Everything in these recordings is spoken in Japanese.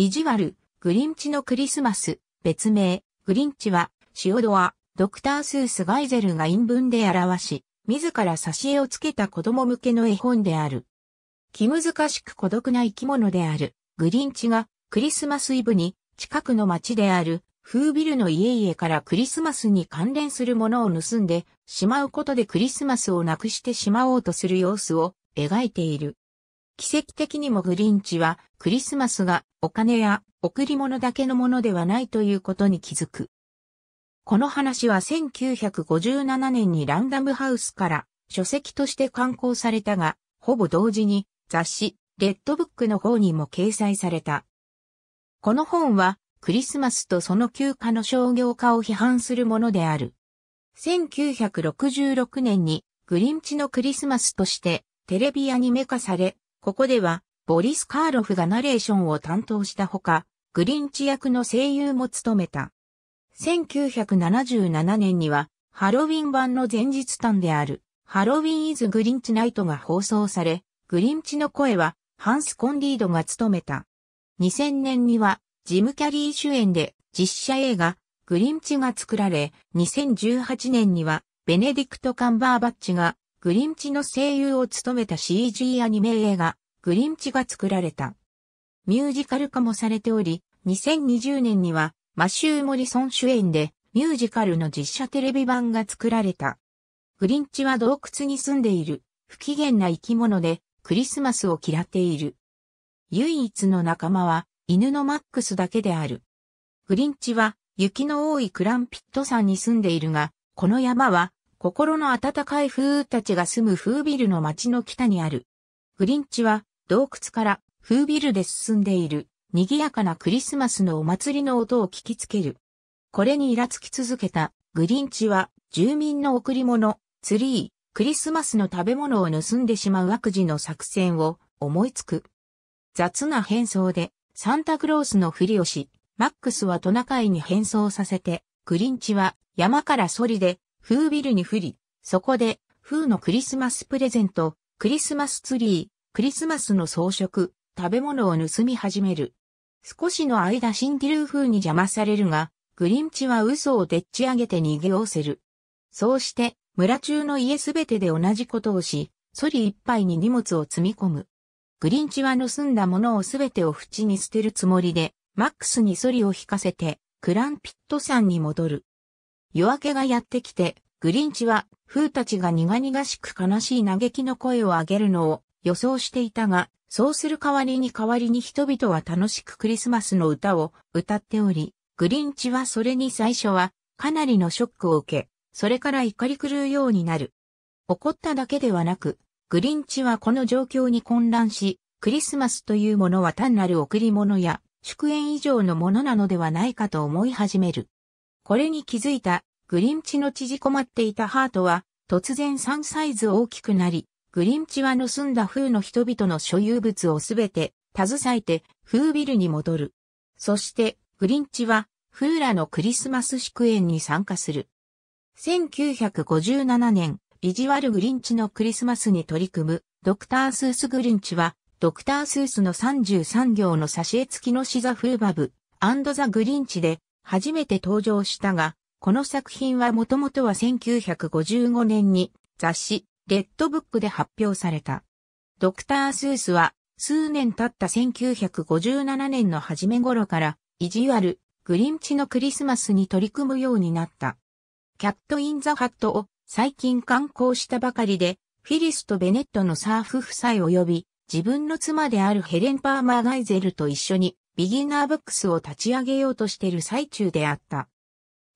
意地悪、グリンチのクリスマス、別名、グリンチは、シオドア、ドクター・スース・ガイゼルが陰文で表し、自ら挿絵をつけた子供向けの絵本である。気難しく孤独な生き物である、グリンチが、クリスマスイブに、近くの町である、フービルの家々からクリスマスに関連するものを盗んでしまうことでクリスマスをなくしてしまおうとする様子を描いている。奇跡的にもグリンチはクリスマスがお金や贈り物だけのものではないということに気づく。この話は1957年にランダムハウスから書籍として刊行されたが、ほぼ同時に雑誌レッドブックの方にも掲載された。この本はクリスマスとその休暇の商業化を批判するものである。1966年にグリンチのクリスマスとしてテレビアニメ化され、ここでは、ボリス・カーロフがナレーションを担当したほか、グリンチ役の声優も務めた。1977年には、ハロウィン版の前日短である、ハロウィン・イズ・グリンチ・ナイトが放送され、グリンチの声は、ハンス・コンリードが務めた。2000年には、ジム・キャリー主演で、実写映画、グリンチが作られ、2018年には、ベネディクト・カンバーバッチが、グリンチの声優を務めた CG アニメ映画、グリンチが作られた。ミュージカル化もされており、2020年には、マシュー・モリソン主演で、ミュージカルの実写テレビ版が作られた。グリンチは洞窟に住んでいる、不機嫌な生き物で、クリスマスを嫌っている。唯一の仲間は、犬のマックスだけである。グリンチは、雪の多いクランピット山に住んでいるが、この山は、心の温かい風雨たちが住む風ビルの街の北にある。グリンチは洞窟から風ビルで進んでいる賑やかなクリスマスのお祭りの音を聞きつける。これにイラつき続けたグリンチは住民の贈り物、ツリー、クリスマスの食べ物を盗んでしまう悪事の作戦を思いつく。雑な変装でサンタクロースのふりをし、マックスはトナカイに変装させて、グリンチは山からソリでフービルに降り、そこで、フーのクリスマスプレゼント、クリスマスツリー、クリスマスの装飾、食べ物を盗み始める。少しの間シンディルー風に邪魔されるが、グリンチは嘘をでっち上げて逃げおせる。そうして、村中の家すべてで同じことをし、ソリいっぱいに荷物を積み込む。グリンチは盗んだものをすべてを縁に捨てるつもりで、マックスにソリを引かせて、クランピット山に戻る。夜明けがやってきて、グリンチは、フーたちが苦々しく悲しい嘆きの声を上げるのを予想していたが、そうする代わりに代わりに人々は楽しくクリスマスの歌を歌っており、グリンチはそれに最初はかなりのショックを受け、それから怒り狂うようになる。怒っただけではなく、グリンチはこの状況に混乱し、クリスマスというものは単なる贈り物や祝宴以上のものなのではないかと思い始める。これに気づいたグリンチの縮こまっていたハートは突然3サイズ大きくなり、グリンチは盗んだ風の人々の所有物をすべて携えて風ビルに戻る。そしてグリンチは風らのクリスマス祝宴に参加する。1957年、ビジュアルグリンチのクリスマスに取り組むドクター・スース・グリンチはドクター・スースの33行の挿絵付きのシザ・フーバブザ・グリンチで初めて登場したが、この作品はもともとは1955年に雑誌レッドブックで発表された。ドクター・スースは数年経った1957年の初め頃から意地悪グリンチのクリスマスに取り組むようになった。キャット・イン・ザ・ハットを最近観光したばかりでフィリスとベネットのサーフ夫妻及び自分の妻であるヘレン・パーマー・ガイゼルと一緒にビギナーブックスを立ち上げようとしている最中であった。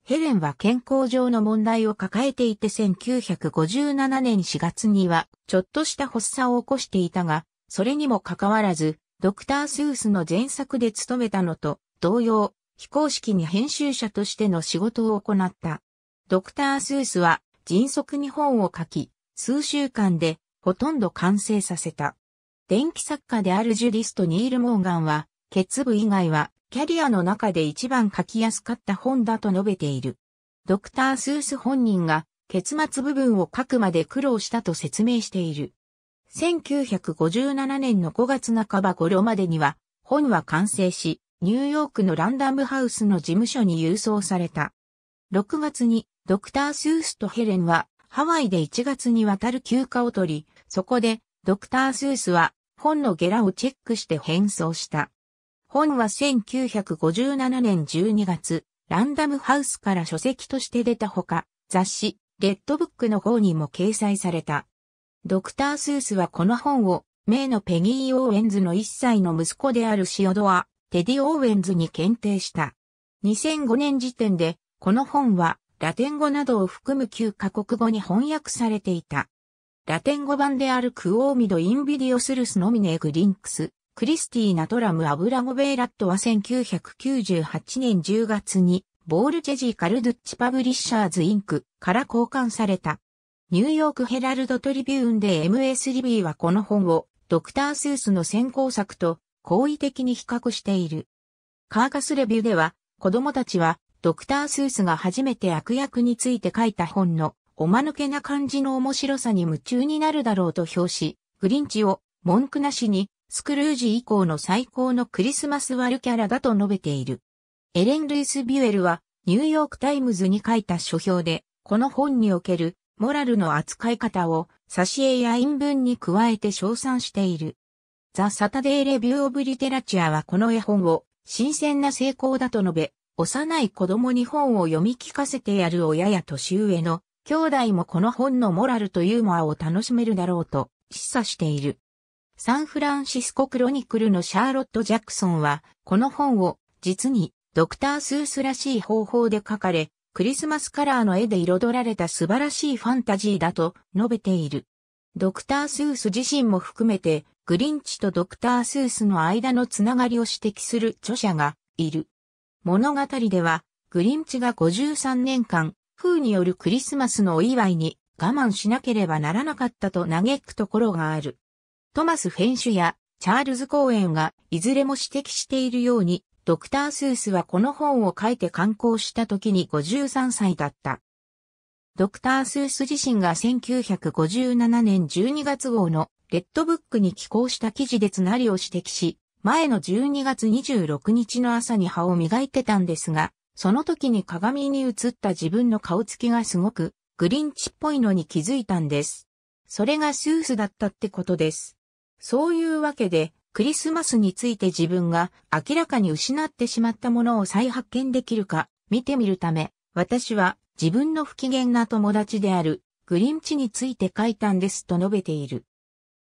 ヘレンは健康上の問題を抱えていて1957年4月にはちょっとした発作を起こしていたが、それにもかかわらず、ドクター・スースの前作で務めたのと同様、非公式に編集者としての仕事を行った。ドクター・スースは迅速に本を書き、数週間でほとんど完成させた。電気作家であるジュディスト・ニール・モーガンは、結部以外は、キャリアの中で一番書きやすかった本だと述べている。ドクター・スース本人が、結末部分を書くまで苦労したと説明している。1957年の5月半ば頃までには、本は完成し、ニューヨークのランダムハウスの事務所に郵送された。6月に、ドクター・スースとヘレンは、ハワイで1月にわたる休暇を取り、そこで、ドクター・スースは、本のゲラをチェックして変装した。本は1957年12月、ランダムハウスから書籍として出たほか、雑誌、レッドブックの方にも掲載された。ドクター・スースはこの本を、名のペギー・オーウェンズの1歳の息子であるシオドア、テディ・オーウェンズに検定した。2005年時点で、この本は、ラテン語などを含む9カ国語に翻訳されていた。ラテン語版であるクオーミド・インビディオスルスノミネ・グリンクス、クリスティーナ・トラム・アブラゴベイラットは1998年10月に、ボールチェジー・カルドッチ・パブリッシャーズ・インクから交換された。ニューヨーク・ヘラルド・トリビューンで MS リビーはこの本を、ドクター・スースの先行作と、好意的に比較している。カーカスレビューでは、子供たちは、ドクター・スースが初めて悪役について書いた本の、おまぬけな感じの面白さに夢中になるだろうと評し、グリンチを文句なしにスクルージ以降の最高のクリスマスワルキャラだと述べている。エレン・ルイス・ビュエルは、ニューヨーク・タイムズに書いた書評で、この本における、モラルの扱い方を、挿絵や陰文に加えて称賛している。ザ・サタデー・レビュー・オブ・リテラチアはこの絵本を、新鮮な成功だと述べ、幼い子供に本を読み聞かせてやる親や年上の兄弟もこの本のモラルとユーモアを楽しめるだろうと示唆している。サンフランシスコクロニクルのシャーロット・ジャクソンは、この本を実にドクター・スースらしい方法で書かれ、クリスマスカラーの絵で彩られた素晴らしいファンタジーだと述べている。ドクター・スース自身も含めて、グリンチとドクター・スースの間のつながりを指摘する著者がいる。物語では、グリンチが53年間、風によるクリスマスのお祝いに我慢しなければならなかったと嘆くところがある。トマス・フェンシュやチャールズ・コーエンがいずれも指摘しているように、ドクター・スースはこの本を書いて刊行した時に53歳だった。ドクター・スース自身が1957年12月号のレッドブックに寄稿した記事でつなりを指摘し、前の12月26日の朝に歯を磨いてたんですが、その時に鏡に映った自分の顔つきがすごくグリンチっぽいのに気づいたんです。それがスースだったってことです。そういうわけで、クリスマスについて自分が明らかに失ってしまったものを再発見できるか見てみるため、私は自分の不機嫌な友達であるグリンチについて書いたんですと述べている。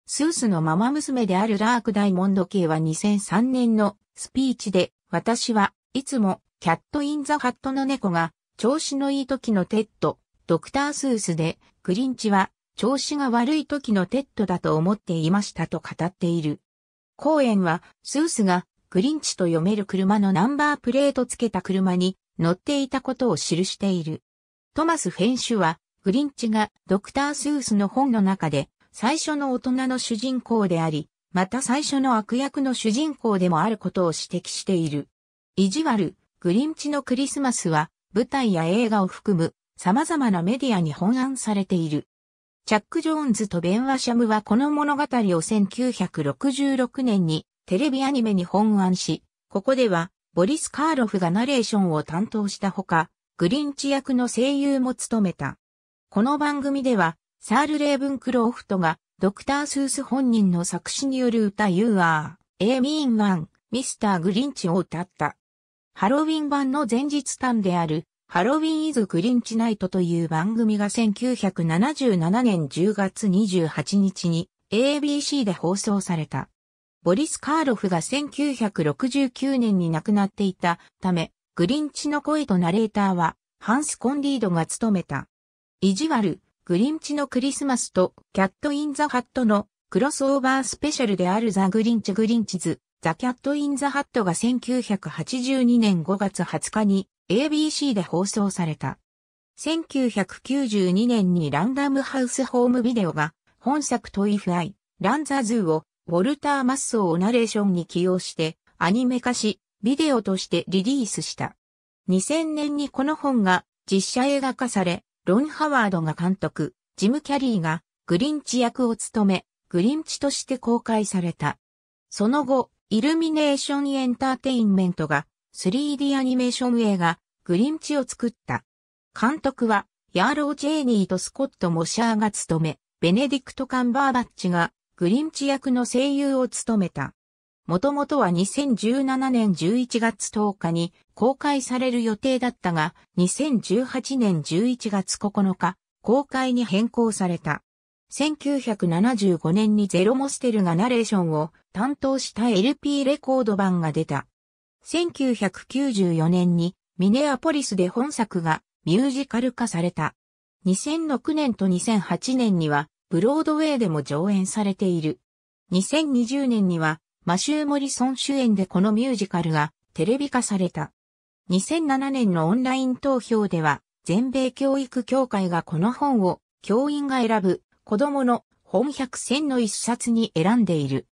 スースのママ娘であるラーク・ダイモンド系は2003年のスピーチで、私はいつもキャット・イン・ザ・ハットの猫が調子のいい時のテッド、ドクター・スースで、グリンチは調子が悪い時のテッドだと思っていましたと語っている。公園は、スースが、グリンチと読める車のナンバープレートつけた車に乗っていたことを記している。トマス・フェンシュは、グリンチがドクター・スースの本の中で、最初の大人の主人公であり、また最初の悪役の主人公でもあることを指摘している。意地悪、グリンチのクリスマスは、舞台や映画を含む様々なメディアに本案されている。チャック・ジョーンズとベン・ワシャムはこの物語を1966年にテレビアニメに本案し、ここではボリス・カーロフがナレーションを担当したほか、グリンチ役の声優も務めた。この番組では、サール・レーブン・クローフトが、ドクター・スース本人の作詞による歌 You Are, A Mean One, Mr. グリンチを歌った。ハロウィン版の前日短であるハロウィンイズ・グリンチナイトという番組が1977年10月28日に ABC で放送された。ボリス・カーロフが1969年に亡くなっていたため、グリンチの声とナレーターはハンス・コンリードが務めた。意地悪、グリンチのクリスマスとキャット・イン・ザ・ハットのクロスオーバースペシャルであるザ・グリンチ・グリンチズ、ザ・キャット・イン・ザ・ハットが1982年5月20日に ABC で放送された。1992年にランダムハウスホームビデオが本作トイフアイ、ランザズーをウォルター・マッソーをナレーションに起用してアニメ化し、ビデオとしてリリースした。2000年にこの本が実写映画化され、ロン・ハワードが監督、ジム・キャリーがグリンチ役を務め、グリンチとして公開された。その後、イルミネーションエンターテインメントが 3D アニメーション映画、グリンチを作った。監督は、ヤーロー・ジェーニーとスコット・モシャーが務め、ベネディクト・カンバーバッチが、グリンチ役の声優を務めた。もともとは2017年11月10日に公開される予定だったが、2018年11月9日、公開に変更された。1975年にゼロモステルがナレーションを担当した LP レコード版が出た。1994年にミネアポリスで本作がミュージカル化された。2006年と2008年にはブロードウェイでも上演されている。2020年にはマシュー・モリソン主演でこのミュージカルがテレビ化された。2007年のオンライン投票では全米教育協会がこの本を教員が選ぶ子供の本100選の一冊に選んでいる。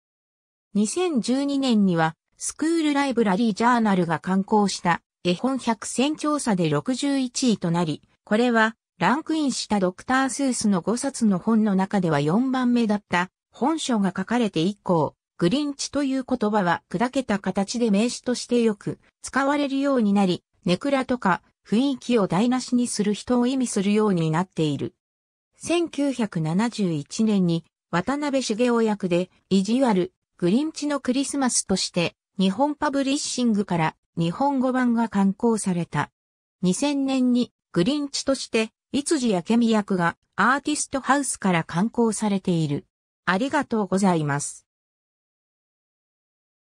2012年にはスクールライブラリージャーナルが刊行した絵本100選調査で61位となり、これはランクインしたドクター・スースの5冊の本の中では4番目だった本書が書かれて以降、グリンチという言葉は砕けた形で名詞としてよく使われるようになり、ネクラとか雰囲気を台無しにする人を意味するようになっている。1971年に渡辺茂雄役で意地悪、グリンチのクリスマスとして日本パブリッシングから日本語版が刊行された。2000年にグリンチとして、いつじやけみ役がアーティストハウスから刊行されている。ありがとうございます。